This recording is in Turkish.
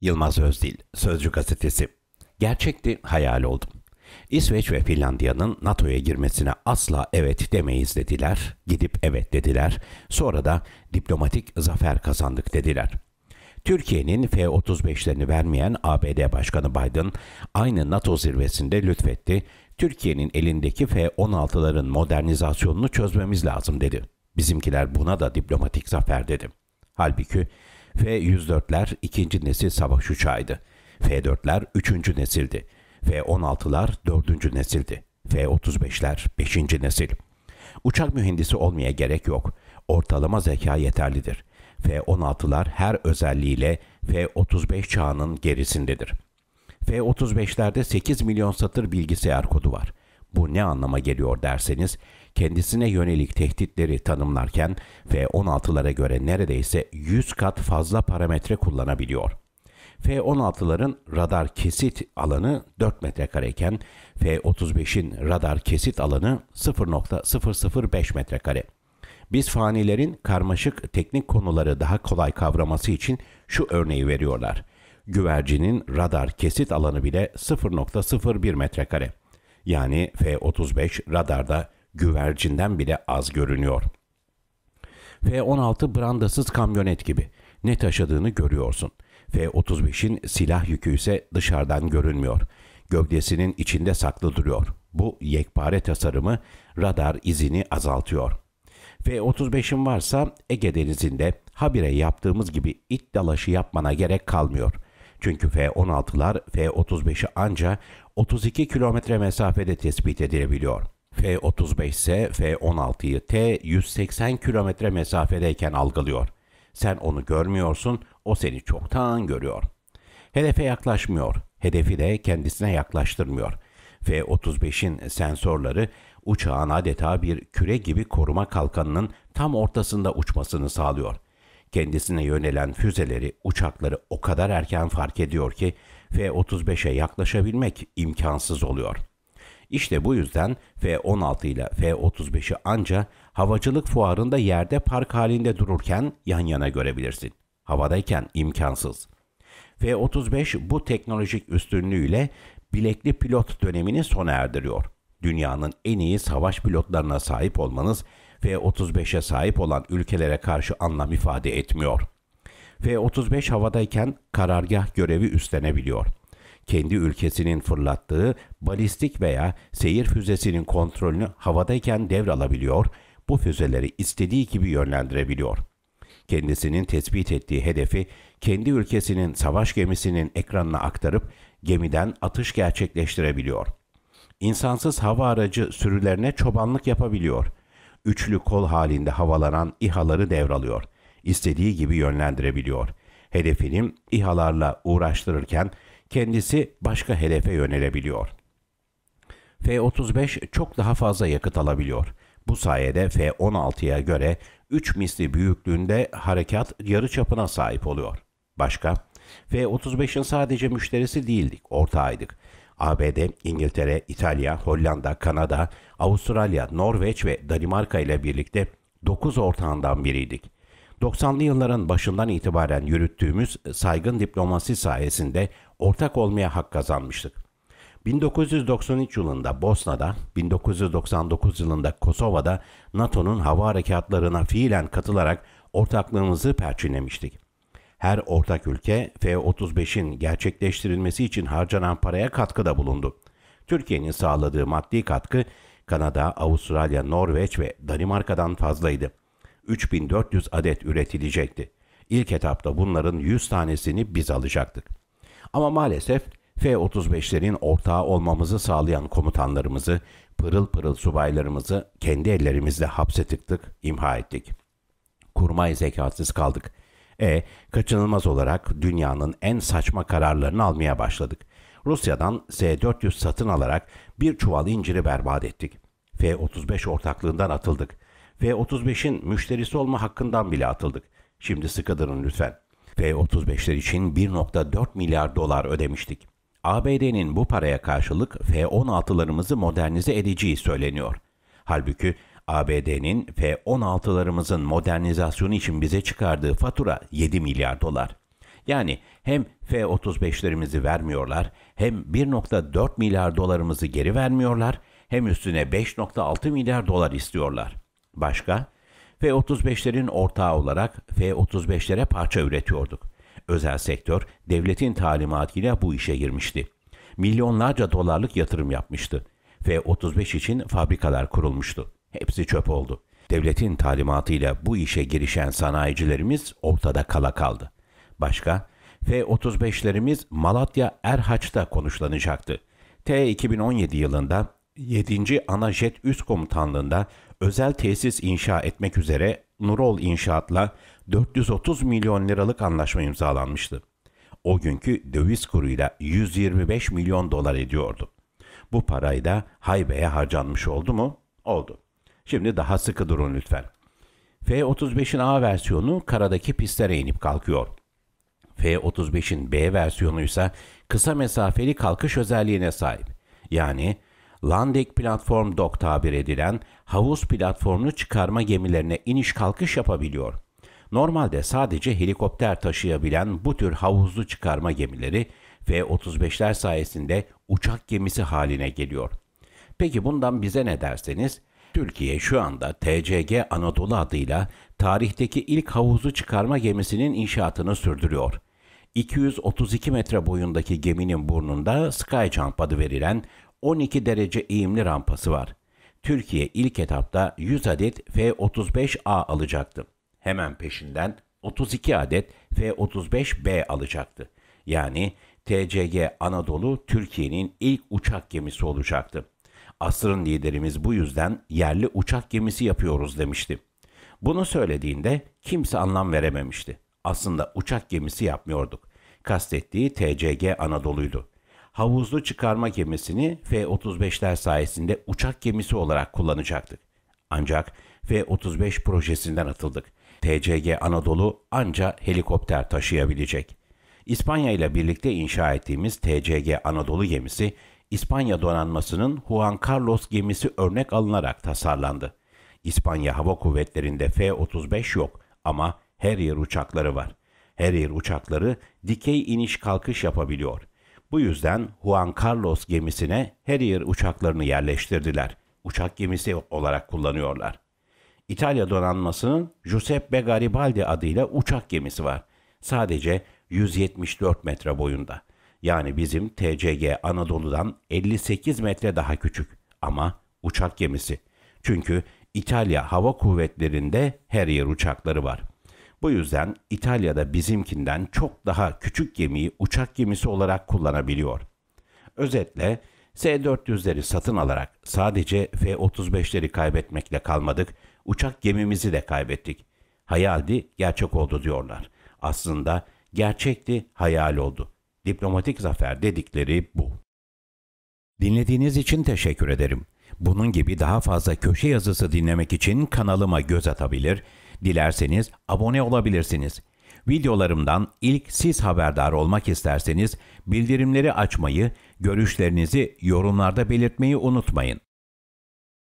Yılmaz Özdil, Sözcü Gazetesi. Gerçekti, hayal oldum. İsveç ve Finlandiya'nın NATO'ya girmesine asla evet demeyiz dediler, gidip evet dediler, sonra da diplomatik zafer kazandık dediler. Türkiye'nin F-35'lerini vermeyen ABD Başkanı Biden aynı NATO zirvesinde lütfetti, Türkiye'nin elindeki F-16'ların modernizasyonunu çözmemiz lazım dedi. Bizimkiler buna da diplomatik zafer dedi. Halbuki F-104'ler ikinci nesil savaş uçağıydı. F-4'ler üçüncü nesildi. F-16'lar dördüncü nesildi. F-35'ler beşinci nesil. Uçak mühendisi olmaya gerek yok. Ortalama zeka yeterlidir. F-16'lar her özelliğiyle F-35 çağının gerisindedir. F-35'lerde 8 milyon satır bilgisayar kodu var. Bu ne anlama geliyor derseniz, kendisine yönelik tehditleri tanımlarken F-16'lara göre neredeyse 100 kat fazla parametre kullanabiliyor. F-16'ların radar kesit alanı 4 metrekareyken F-35'in radar kesit alanı 0.005 metrekare. Biz fanilerin karmaşık teknik konuları daha kolay kavraması için şu örneği veriyorlar. Güvercinin radar kesit alanı bile 0.01 metrekare yani F-35 radarda güvercinden bile az görünüyor. F-16 brandasız kamyonet gibi ne taşıdığını görüyorsun. F-35'in silah yükü ise dışarıdan görünmüyor. Gövdesinin içinde saklı duruyor. Bu yekpare tasarımı radar izini azaltıyor. F-35'in varsa Ege Denizi'nde habire yaptığımız gibi it dalaşı yapmana gerek kalmıyor. Çünkü F-16'lar F-35'i anca 32 kilometre mesafede tespit edilebiliyor. F-35 ise F-16'yı T-180 kilometre mesafedeyken algılıyor. Sen onu görmüyorsun, o seni çoktan görüyor. Hedefe yaklaşmıyor, hedefi de kendisine yaklaştırmıyor. F-35'in sensörleri uçağın adeta bir küre gibi koruma kalkanının tam ortasında uçmasını sağlıyor. Kendisine yönelen füzeleri, uçakları o kadar erken fark ediyor ki F-35'e yaklaşabilmek imkansız oluyor. İşte bu yüzden F-16 ile F-35'i anca havacılık fuarında yerde park halinde dururken yan yana görebilirsin. Havadayken imkansız. F-35 bu teknolojik üstünlüğüyle bilekli pilot dönemini sona erdiriyor. Dünyanın en iyi savaş pilotlarına sahip olmanız F-35'e sahip olan ülkelere karşı anlam ifade etmiyor.'' F-35 havadayken karargah görevi üstlenebiliyor. Kendi ülkesinin fırlattığı balistik veya seyir füzesinin kontrolünü havadayken devralabiliyor, bu füzeleri istediği gibi yönlendirebiliyor. Kendisinin tespit ettiği hedefi kendi ülkesinin savaş gemisinin ekranına aktarıp gemiden atış gerçekleştirebiliyor. İnsansız hava aracı sürülerine çobanlık yapabiliyor. Üçlü kol halinde havalanan İHA'ları devralıyor.'' istediği gibi yönlendirebiliyor. Hedefinin İHA'larla uğraştırırken kendisi başka hedefe yönelebiliyor. F-35 çok daha fazla yakıt alabiliyor. Bu sayede F-16'ya göre 3 misli büyüklüğünde harekat yarı çapına sahip oluyor. Başka? F-35'in sadece müşterisi değildik, ortağıydık. ABD, İngiltere, İtalya, Hollanda, Kanada, Avustralya, Norveç ve Danimarka ile birlikte 9 ortağından biriydik. 90'lı yılların başından itibaren yürüttüğümüz saygın diplomasi sayesinde ortak olmaya hak kazanmıştık. 1993 yılında Bosna'da, 1999 yılında Kosova'da NATO'nun hava harekatlarına fiilen katılarak ortaklığımızı perçinlemiştik. Her ortak ülke F-35'in gerçekleştirilmesi için harcanan paraya katkıda bulundu. Türkiye'nin sağladığı maddi katkı Kanada, Avustralya, Norveç ve Danimarka'dan fazlaydı. 3400 adet üretilecekti. İlk etapta bunların 100 tanesini biz alacaktık. Ama maalesef F-35'lerin ortağı olmamızı sağlayan komutanlarımızı, pırıl pırıl subaylarımızı kendi ellerimizle hapse tıktık, imha ettik. Kurmay zekasız kaldık. E, kaçınılmaz olarak dünyanın en saçma kararlarını almaya başladık. Rusya'dan S-400 satın alarak bir çuval inciri berbat ettik. F-35 ortaklığından atıldık. F-35'in müşterisi olma hakkından bile atıldık. Şimdi sıkı durun lütfen. F-35'ler için 1.4 milyar dolar ödemiştik. ABD'nin bu paraya karşılık F-16'larımızı modernize edeceği söyleniyor. Halbuki ABD'nin F-16'larımızın modernizasyonu için bize çıkardığı fatura 7 milyar dolar. Yani hem F-35'lerimizi vermiyorlar, hem 1.4 milyar dolarımızı geri vermiyorlar, hem üstüne 5.6 milyar dolar istiyorlar. Başka? F-35'lerin ortağı olarak F-35'lere parça üretiyorduk. Özel sektör devletin talimatıyla bu işe girmişti. Milyonlarca dolarlık yatırım yapmıştı. F-35 için fabrikalar kurulmuştu. Hepsi çöp oldu. Devletin talimatıyla bu işe girişen sanayicilerimiz ortada kala kaldı. Başka? F-35'lerimiz Malatya Erhaç'ta konuşlanacaktı. T-2017 yılında 7. Ana Jet Üst Komutanlığı'nda özel tesis inşa etmek üzere Nurol İnşaat'la 430 milyon liralık anlaşma imzalanmıştı. O günkü döviz kuruyla 125 milyon dolar ediyordu. Bu parayı da Haybe'ye harcanmış oldu mu? Oldu. Şimdi daha sıkı durun lütfen. F-35'in A versiyonu karadaki pistlere inip kalkıyor. F-35'in B versiyonu ise kısa mesafeli kalkış özelliğine sahip. Yani landing platform dock tabir edilen havuz platformlu çıkarma gemilerine iniş kalkış yapabiliyor. Normalde sadece helikopter taşıyabilen bu tür havuzlu çıkarma gemileri F-35'ler sayesinde uçak gemisi haline geliyor. Peki bundan bize ne derseniz, Türkiye şu anda TCG Anadolu adıyla tarihteki ilk havuzlu çıkarma gemisinin inşaatını sürdürüyor. 232 metre boyundaki geminin burnunda Skyjump adı verilen 12 derece eğimli rampası var. Türkiye ilk etapta 100 adet F-35A alacaktı. Hemen peşinden 32 adet F-35B alacaktı. Yani TCG Anadolu Türkiye'nin ilk uçak gemisi olacaktı. Asrın liderimiz bu yüzden yerli uçak gemisi yapıyoruz demişti. Bunu söylediğinde kimse anlam verememişti. Aslında uçak gemisi yapmıyorduk. Kastettiği TCG Anadolu'ydu havuzlu çıkarma gemisini F-35'ler sayesinde uçak gemisi olarak kullanacaktık. Ancak F-35 projesinden atıldık. TCG Anadolu anca helikopter taşıyabilecek. İspanya ile birlikte inşa ettiğimiz TCG Anadolu gemisi, İspanya donanmasının Juan Carlos gemisi örnek alınarak tasarlandı. İspanya Hava Kuvvetleri'nde F-35 yok ama her yer uçakları var. Her yer uçakları dikey iniş kalkış yapabiliyor. Bu yüzden Juan Carlos gemisine her yer uçaklarını yerleştirdiler. Uçak gemisi olarak kullanıyorlar. İtalya donanmasının Giuseppe Garibaldi adıyla uçak gemisi var. Sadece 174 metre boyunda. Yani bizim TCG Anadolu'dan 58 metre daha küçük ama uçak gemisi. Çünkü İtalya Hava Kuvvetleri'nde her yer uçakları var. Bu yüzden İtalya'da bizimkinden çok daha küçük gemiyi uçak gemisi olarak kullanabiliyor. Özetle S-400'leri satın alarak sadece F-35'leri kaybetmekle kalmadık, uçak gemimizi de kaybettik. Hayaldi, gerçek oldu diyorlar. Aslında gerçekti, hayal oldu. Diplomatik zafer dedikleri bu. Dinlediğiniz için teşekkür ederim. Bunun gibi daha fazla köşe yazısı dinlemek için kanalıma göz atabilir Dilerseniz abone olabilirsiniz. Videolarımdan ilk siz haberdar olmak isterseniz bildirimleri açmayı, görüşlerinizi yorumlarda belirtmeyi unutmayın.